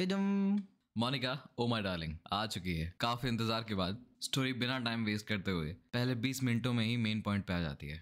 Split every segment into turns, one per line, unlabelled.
Monika oh my darling आ चुकी है काफी इंतजार के बाद स्टोरी बिना टाइम वेस्ट करते हुए पहले 20 मिनटों में ही मेन पॉइंट पे आ जाती है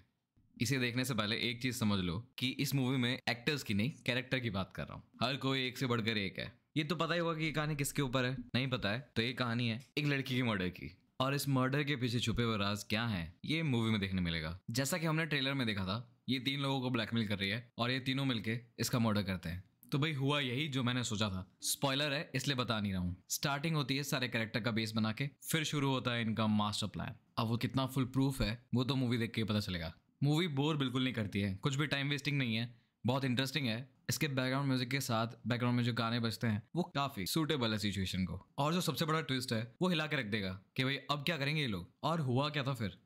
इसे देखने से पहले एक चीज समझ लो कि इस मूवी में एक्टर्स की नहीं कैरेक्टर की बात कर रहा हूँ हर कोई एक से बढ़कर एक है ये तो पता ही होगा कि ये कहानी किसके ऊपर है नहीं पता है तो ये कहानी है एक लड़की की मर्डर की और इस मर्डर के पीछे छुपे हुए राज क्या है ये मूवी में देखने मिलेगा जैसा कि हमने ट्रेलर में देखा था ये तीन लोगों को ब्लैकमेल कर रही है और ये तीनों मिलके इसका मर्डर करते हैं तो भाई हुआ यही जो मैंने सोचा था स्पॉइलर है इसलिए बता नहीं रहा हूँ स्टार्टिंग होती है सारे कैरेक्टर का बेस बना के फिर शुरू होता है इनका मास्टर प्लान अब वो कितना फुल प्रूफ है वो तो मूवी देख के पता चलेगा मूवी बोर बिल्कुल नहीं करती है कुछ भी टाइम वेस्टिंग नहीं है बहुत इंटरेस्टिंग है इसके बैकग्राउंड म्यूजिक के साथ बैकग्राउंड में जो गाने बजते हैं वो काफी सूटेबल है सिचुएशन को और जो सबसे बड़ा ट्विस्ट है वो हिला के रख देगा कि भाई अब क्या करेंगे ये लोग और हुआ क्या था फिर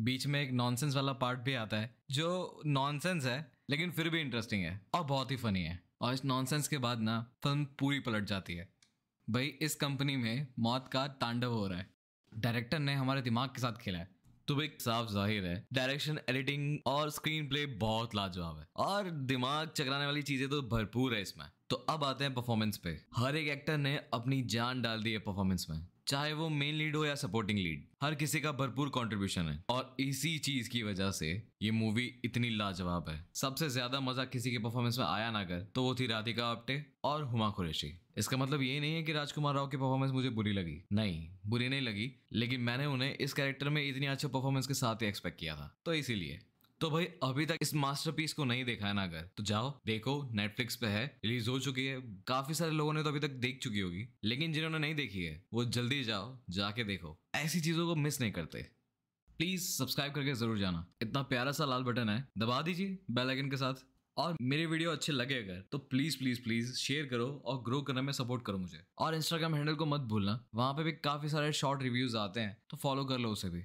बीच में एक नॉनसेंस वाला पार्ट भी आता है जो नॉनसेंस है लेकिन फिर भी इंटरेस्टिंग है और बहुत ही फनी है और इस नॉनसेंस के बाद ना फिल्म पूरी पलट जाती है भाई इस कंपनी में मौत का तांडव हो रहा है डायरेक्टर ने हमारे दिमाग के साथ खेला है तो भाई साफ जाहिर है डायरेक्शन एडिटिंग और स्क्रीन प्ले बहुत लाजवाब है और दिमाग चकराने वाली चीजें तो भरपूर है इसमें तो अब आते हैं परफॉर्मेंस पे हर एक एक्टर ने अपनी जान डाल दी है परफॉर्मेंस में चाहे वो मेन लीड हो या सपोर्टिंग लीड हर किसी का भरपूर कंट्रीब्यूशन है और इसी चीज की वजह से ये मूवी इतनी लाजवाब है सबसे ज्यादा मजा किसी के परफॉर्मेंस में आया ना कर तो वो थी राधिका आप्टे और हुमा कुरेशी इसका मतलब ये नहीं है कि राजकुमार राव की परफॉर्मेंस मुझे बुरी लगी नहीं बुरी नहीं लगी लेकिन मैंने उन्हें इस कैरेक्टर में इतनी अच्छे परफॉर्मेंस के साथ ही एक्सपेक्ट किया था तो इसीलिए तो भाई अभी तक इस मास्टरपीस को नहीं देखा है ना अगर तो जाओ देखो नेटफ्लिक्स पे है रिलीज हो चुकी है काफी सारे लोगों ने तो अभी तक देख चुकी होगी लेकिन जिन्होंने नहीं देखी है वो जल्दी जाओ जाके देखो ऐसी चीजों को मिस नहीं करते प्लीज सब्सक्राइब करके जरूर जाना इतना प्यारा सा लाल बटन है दबा दीजिए बेल आइकन के साथ और मेरे वीडियो अच्छे लगे अगर तो प्लीज प्लीज प्लीज शेयर करो और ग्रो करने में सपोर्ट करो मुझे और इंस्टाग्राम हैंडल को मत भूलना वहां पे भी काफी सारे शॉर्ट रिव्यूज आते हैं तो फॉलो कर लो उसे भी